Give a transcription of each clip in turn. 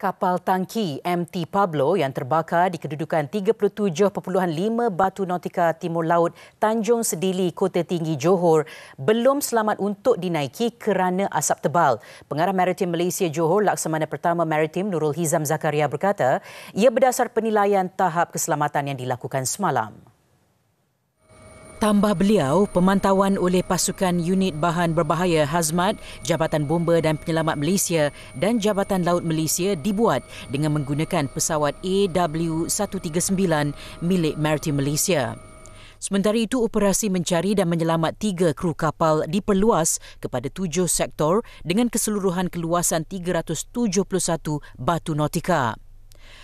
Kapal tangki MT Pablo yang terbakar di kedudukan 37.5 batu nautika timur laut Tanjung Sedili, Kota Tinggi, Johor belum selamat untuk dinaiki kerana asap tebal. Pengarah Maritim Malaysia Johor, Laksamana Pertama Maritim Nurul Hizam Zakaria berkata, ia berdasar penilaian tahap keselamatan yang dilakukan semalam. Tambah beliau, pemantauan oleh pasukan unit bahan berbahaya Hazmat, Jabatan Bomba dan Penyelamat Malaysia dan Jabatan Laut Malaysia dibuat dengan menggunakan pesawat AW139 milik Maritim Malaysia. Sementara itu, operasi mencari dan menyelamat tiga kru kapal diperluas kepada tujuh sektor dengan keseluruhan keluasan 371 batu nautika.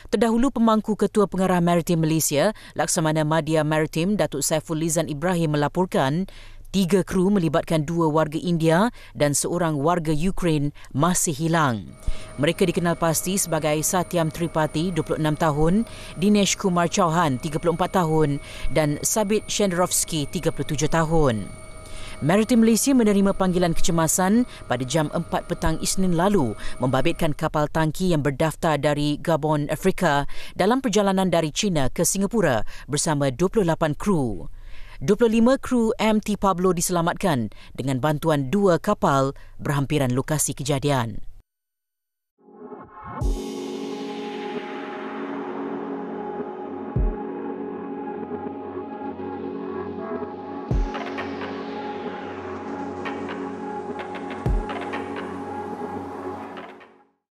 Terdahulu pemangku Ketua Pengarah Maritim Malaysia, Laksamana Madia Maritim Datuk Saiful Lizan Ibrahim melaporkan tiga kru melibatkan dua warga India dan seorang warga Ukraine masih hilang. Mereka dikenal pasti sebagai Satyam Tripathi, 26 tahun, Dinesh Kumar Chauhan, 34 tahun dan Sabit Shendrovsky, 37 tahun. Maritim Malaysia menerima panggilan kecemasan pada jam 4 petang Isnin lalu membabitkan kapal tangki yang berdaftar dari Gabon, Afrika dalam perjalanan dari China ke Singapura bersama 28 kru. 25 kru MT Pablo diselamatkan dengan bantuan dua kapal berhampiran lokasi kejadian.